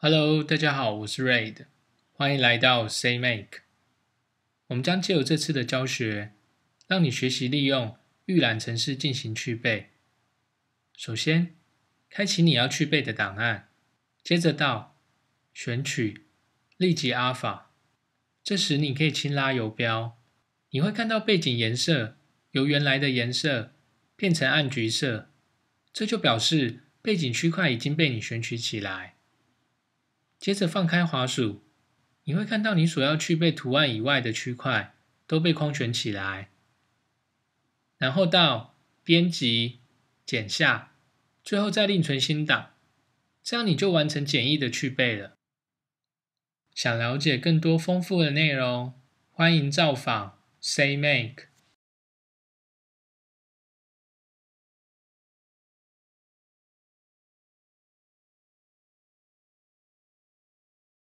Hello，大家好，我是 r a i d 欢迎来到 Say Make。我们将借由这次的教学，让你学习利用预览程式进行去背。首先，开启你要去背的档案，接着到选取立即 Alpha。这时你可以轻拉游标，你会看到背景颜色由原来的颜色变成暗橘色，这就表示。背景区块已经被你选取起来，接着放开滑鼠，你会看到你所要去背图案以外的区块都被框选起来，然后到编辑剪下，最后再另存新档，这样你就完成简易的去背了。想了解更多丰富的内容，欢迎造访 Say m a k e